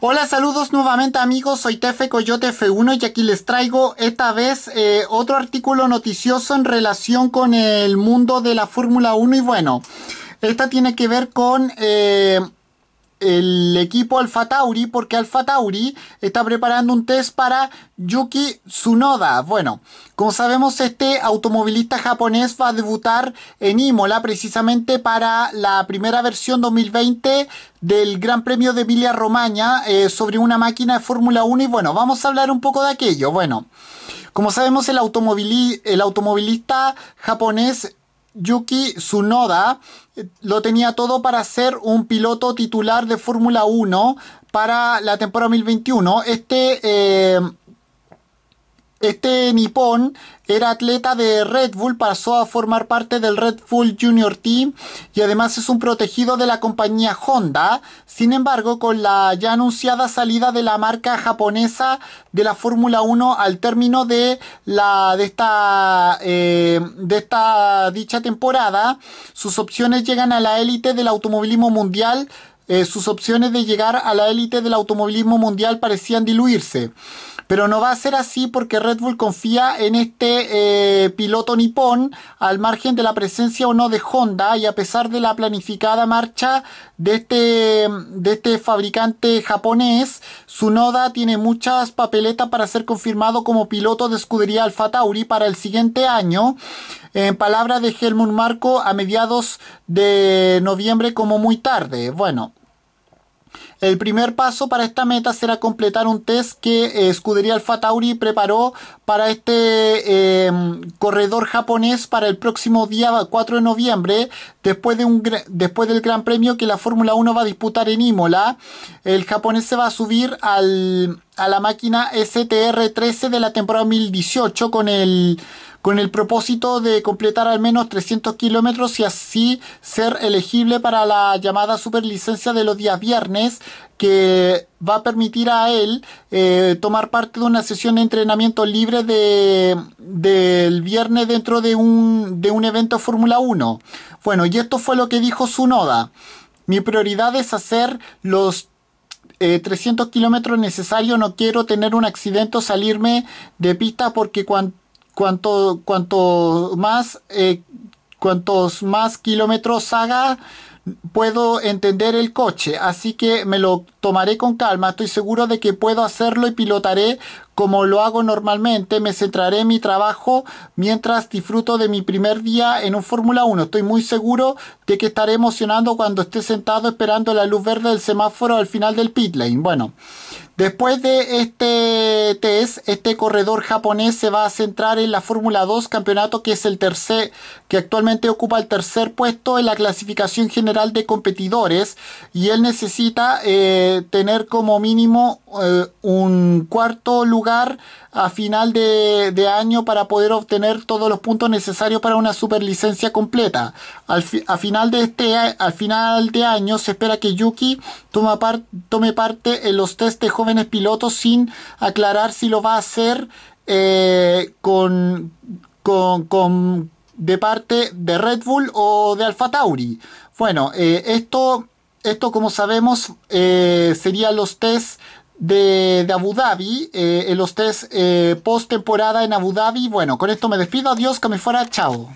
Hola, saludos nuevamente amigos, soy Tefe Coyote F1 y aquí les traigo esta vez eh, otro artículo noticioso en relación con el mundo de la Fórmula 1 y bueno, esta tiene que ver con... Eh, el equipo Alfa Tauri porque Alfa Tauri está preparando un test para Yuki Tsunoda. Bueno, como sabemos este automovilista japonés va a debutar en Imola precisamente para la primera versión 2020 del Gran Premio de Emilia Romagna eh, sobre una máquina de Fórmula 1 y bueno, vamos a hablar un poco de aquello. Bueno, como sabemos el, el automovilista japonés Yuki Tsunoda eh, lo tenía todo para ser un piloto titular de Fórmula 1 para la temporada 2021. Este eh, este nipón era atleta de Red Bull, pasó a formar parte del Red Bull Junior Team y además es un protegido de la compañía Honda. Sin embargo, con la ya anunciada salida de la marca japonesa de la Fórmula 1 al término de la de esta eh, de esta dicha temporada, sus opciones llegan a la élite del automovilismo mundial eh, sus opciones de llegar a la élite del automovilismo mundial parecían diluirse. Pero no va a ser así porque Red Bull confía en este eh, piloto nipón al margen de la presencia o no de Honda y a pesar de la planificada marcha de este, de este fabricante japonés, Sunoda tiene muchas papeletas para ser confirmado como piloto de escudería Alfa Tauri para el siguiente año. En palabras de Helmut Marco a mediados de noviembre como muy tarde. Bueno, el primer paso para esta meta será completar un test que eh, Scuderia Alfa Tauri preparó para este em, corredor japonés para el próximo día 4 de noviembre, después, de un, después del Gran Premio que la Fórmula 1 va a disputar en Imola. El japonés se va a subir al a la máquina STR-13 de la temporada 2018 con el, con el propósito de completar al menos 300 kilómetros y así ser elegible para la llamada superlicencia de los días viernes que va a permitir a él eh, tomar parte de una sesión de entrenamiento libre del viernes dentro de un, de un evento Fórmula 1. Bueno, y esto fue lo que dijo Sunoda. Mi prioridad es hacer los 300 eh, kilómetros necesarios, no quiero tener un accidente o salirme de pista porque cuanto, más eh, cuantos más kilómetros haga, puedo entender el coche, así que me lo tomaré con calma, estoy seguro de que puedo hacerlo y pilotaré como lo hago normalmente, me centraré en mi trabajo mientras disfruto de mi primer día en un Fórmula 1. Estoy muy seguro de que estaré emocionando cuando esté sentado esperando la luz verde del semáforo al final del pit lane. Bueno, después de este este este corredor japonés se va a centrar en la Fórmula 2, campeonato que es el tercer, que actualmente ocupa el tercer puesto en la clasificación general de competidores y él necesita eh, tener como mínimo eh, un cuarto lugar a final de, año para poder obtener todos los puntos necesarios para una superlicencia completa. Al final de este al final de año se espera que Yuki tome, tome parte en los test de jóvenes pilotos sin aclarar si lo va a hacer eh, con, de parte de Red Bull o de Alfa Tauri. Bueno, eh, esto, esto como sabemos serían los test de, Abu Dhabi, en eh, los test eh, post temporada en Abu Dhabi. Bueno, con esto me despido, adiós, que me fuera, chao.